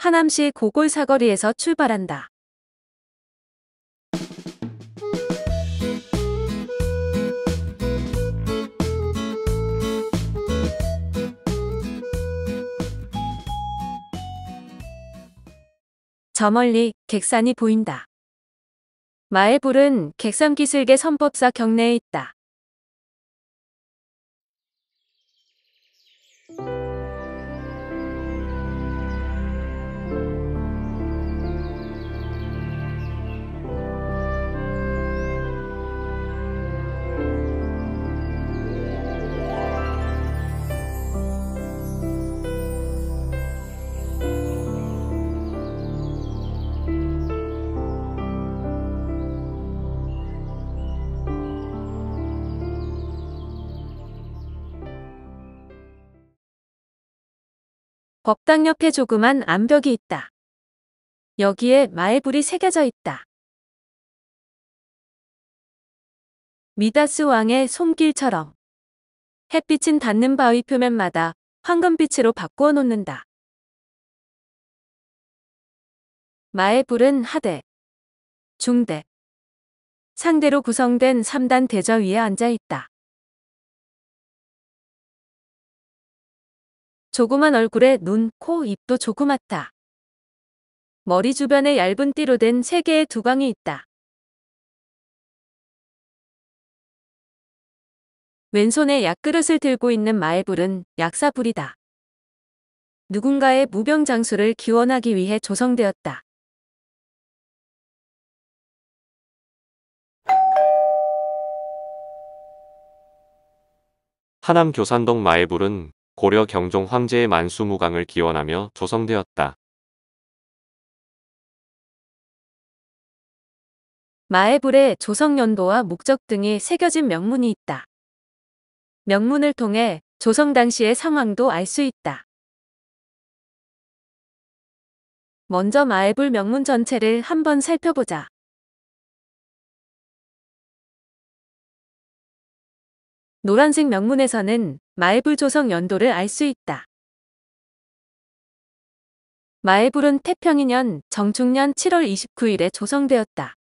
하남시 고골 사거리에서 출발한다. 저 멀리 객산이 보인다. 마을불은 객산기슭의 선법사 경내에 있다. 법당 옆에 조그만 암벽이 있다. 여기에 마애불이 새겨져 있다. 미다스 왕의 솜길처럼 햇빛은 닿는 바위 표면마다 황금빛으로 바꾸어 놓는다. 마애불은 하대, 중대, 상대로 구성된 3단 대저 위에 앉아 있다. 조그만 얼굴에 눈, 코, 입도 조그맣다. 머리 주변에 얇은 띠로 된 세 개의 두광이 있다. 왼손에 약그릇을 들고 있는 마애불은 약사불이다. 누군가의 무병장수를 기원하기 위해 조성되었다. 하남 교산동 마애불은 고려 경종 황제의 만수무강을 기원하며 조성되었다. 마에불의 조성 연도와 목적 등이 새겨진 명문이 있다. 명문을 통해 조성 당시의 상황도 알 수 있다. 먼저 마에불 명문 전체를 한번 살펴보자. 노란색 명문에서는 마애불 조성 연도를 알 수 있다. 마애불은 태평이년 정축년 7월 29일에 조성되었다.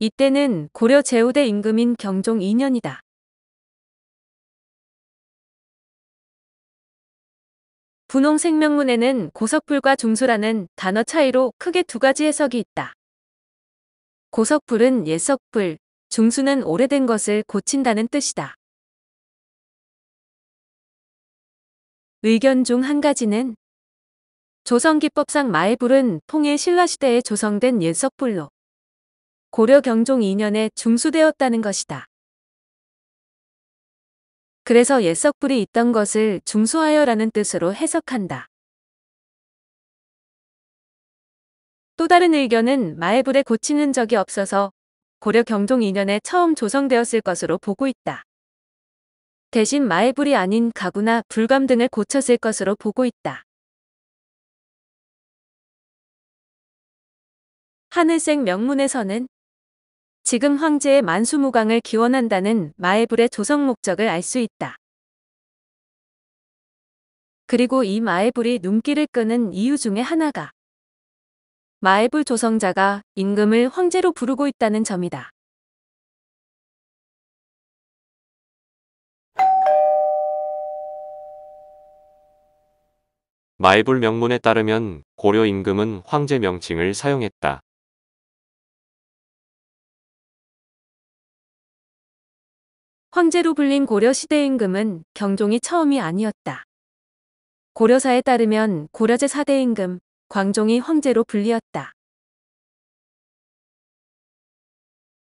이때는 고려 제후대 임금인 경종 2년이다. 분홍색 명문에는 고석불과 중수라는 단어 차이로 크게 두 가지 해석이 있다. 고석불은 옛석불, 중수는 오래된 것을 고친다는 뜻이다. 의견 중 한 가지는 조성기법상 마애불은 통일 신라시대에 조성된 옛석불로 고려 경종 2년에 중수되었다는 것이다. 그래서 옛석불이 있던 것을 중수하여라는 뜻으로 해석한다. 또 다른 의견은 마애불에 고치는 적이 없어서 고려 경종 2년에 처음 조성되었을 것으로 보고 있다. 대신 마애불이 아닌 가구나 불감 등을 고쳤을 것으로 보고 있다. 하늘색 명문에서는 지금 황제의 만수무강을 기원한다는 마애불의 조성 목적을 알 수 있다. 그리고 이 마애불이 눈길을 끄는 이유 중의 하나가 마애불 조성자가 임금을 황제로 부르고 있다는 점이다. 마이불 명문에 따르면 고려 임금은 황제 명칭을 사용했다. 황제로 불린 고려시대 임금은 경종이 처음이 아니었다. 고려사에 따르면 고려제 4대 임금, 광종이 황제로 불리었다.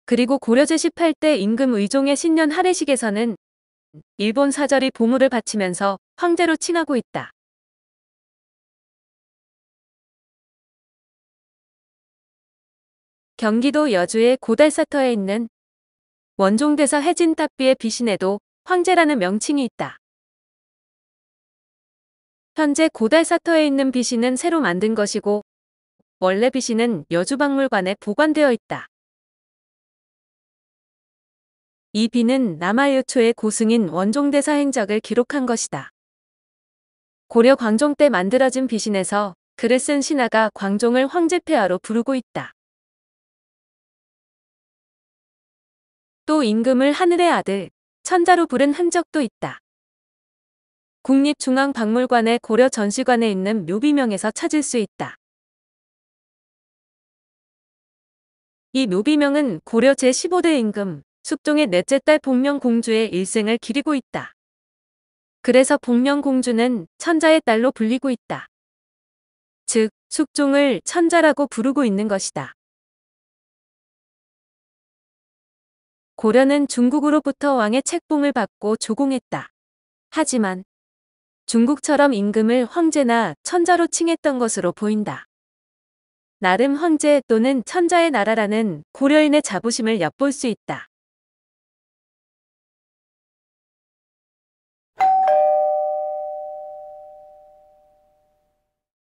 그리고 고려제 18대 임금 의종의 신년 할애식에서는 일본 사절이 보물을 바치면서 황제로 칭하고 있다. 경기도 여주의 고달사터에 있는 원종대사 해진탑비의 비신에도 황제라는 명칭이 있다. 현재 고달사터에 있는 비신은 새로 만든 것이고 원래 비신은 여주박물관에 보관되어 있다. 이 비는 남아유 초의 고승인 원종대사 행적을 기록한 것이다. 고려 광종 때 만들어진 비신에서 글을 쓴 신하가 광종을 황제폐하로 부르고 있다. 또 임금을 하늘의 아들, 천자로 부른 흔적도 있다. 국립중앙박물관의 고려 전시관에 있는 묘비명에서 찾을 수 있다. 이 묘비명은 고려 제15대 임금 숙종의 넷째 딸 복명공주의 일생을 기리고 있다. 그래서 복명공주는 천자의 딸로 불리고 있다. 즉, 숙종을 천자라고 부르고 있는 것이다. 고려는 중국으로부터 왕의 책봉을 받고 조공했다. 하지만 중국처럼 임금을 황제나 천자로 칭했던 것으로 보인다. 나름 황제 또는 천자의 나라라는 고려인의 자부심을 엿볼 수 있다.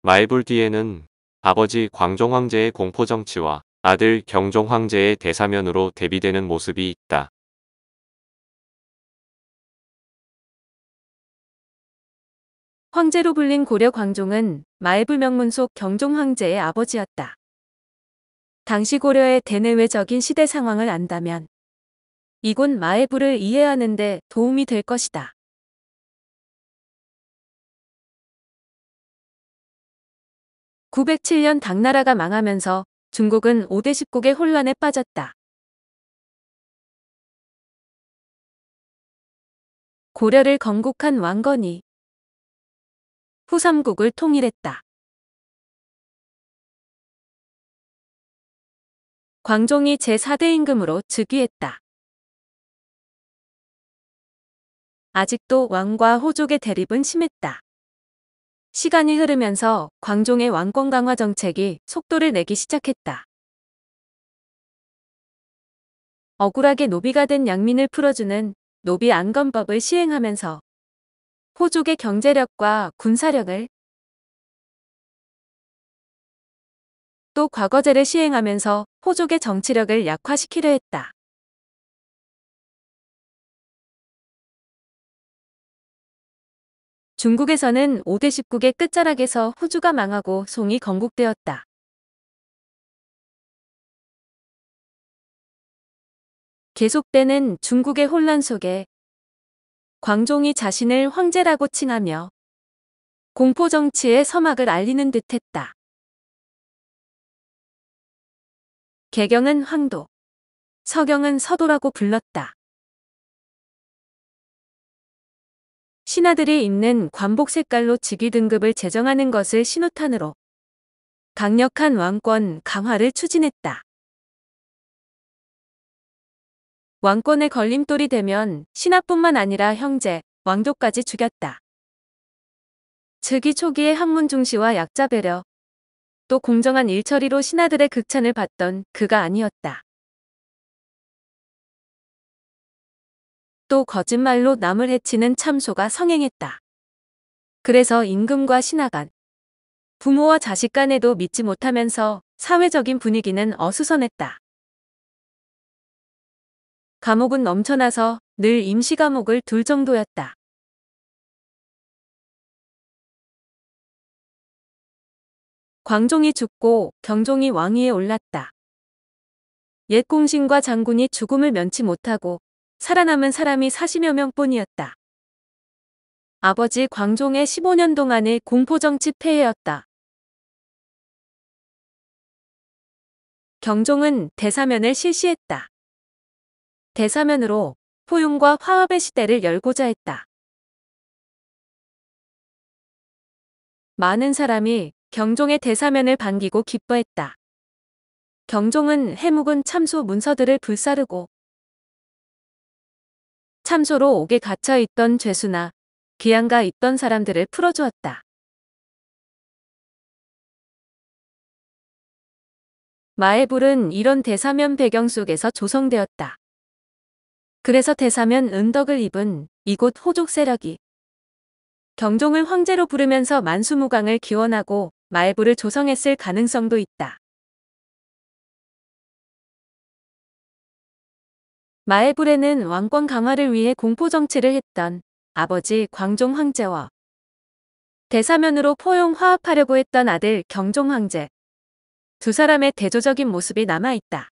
말불 뒤에는 아버지 광종 황제의 공포 정치와 아들 경종 황제의 대사면으로 대비되는 모습이 있다. 황제로 불린 고려 광종은 마애불명문 속 경종 황제의 아버지였다. 당시 고려의 대내외적인 시대 상황을 안다면 이곳 마애불을 이해하는 데 도움이 될 것이다. 9 0 7년 당나라가 망하면서 중국은 5대 10국의 혼란에 빠졌다. 고려를 건국한 왕건이 후삼국을 통일했다. 광종이 제4대 임금으로 즉위했다. 아직도 왕과 호족의 대립은 심했다. 시간이 흐르면서 광종의 왕권 강화 정책이 속도를 내기 시작했다. 억울하게 노비가 된 양민을 풀어주는 노비 안건법을 시행하면서 호족의 경제력과 군사력을 또 과거제를 시행하면서 호족의 정치력을 약화시키려 했다. 중국에서는 5대 19개 끝자락에서 호주가 망하고 송이 건국되었다. 계속되는 중국의 혼란 속에 광종이 자신을 황제라고 칭하며 공포정치의 서막을 알리는 듯했다. 개경은 황도, 서경은 서도라고 불렀다. 신하들이 있는 관복 색깔로 직위 등급을 제정하는 것을 신호탄으로 강력한 왕권 강화를 추진했다. 왕권의 걸림돌이 되면 신하뿐만 아니라 형제, 왕도까지 죽였다. 즉위 초기의 학문 중시와 약자 배려, 또 공정한 일처리로 신하들의 극찬을 받던 그가 아니었다. 또 거짓말로 남을 해치는 참소가 성행했다. 그래서 임금과 신하간, 부모와 자식 간에도 믿지 못하면서 사회적인 분위기는 어수선했다. 감옥은 넘쳐나서 늘 임시 감옥을 둘 정도였다. 광종이 죽고 경종이 왕위에 올랐다. 옛 공신과 장군이 죽음을 면치 못하고 살아남은 사람이 40여 명뿐이었다. 아버지 광종의 15년 동안의 공포정치 폐해였다. 경종은 대사면을 실시했다. 대사면으로 포용과 화합의 시대를 열고자 했다. 많은 사람이 경종의 대사면을 반기고 기뻐했다. 경종은 해묵은 참소 문서들을 불사르고 참소로 옥에 갇혀 있던 죄수나 귀양가 있던 사람들을 풀어주었다. 마에불은 이런 대사면 배경 속에서 조성되었다. 그래서 대사면 은덕을 입은 이곳 호족 세력이 경종을 황제로 부르면서 만수무강을 기원하고 마에불을 조성했을 가능성도 있다. 마에브레는 왕권 강화를 위해 공포 정치를 했던 아버지 광종 황제와 대사면으로 포용 화합하려고 했던 아들 경종 황제. 두 사람의 대조적인 모습이 남아있다.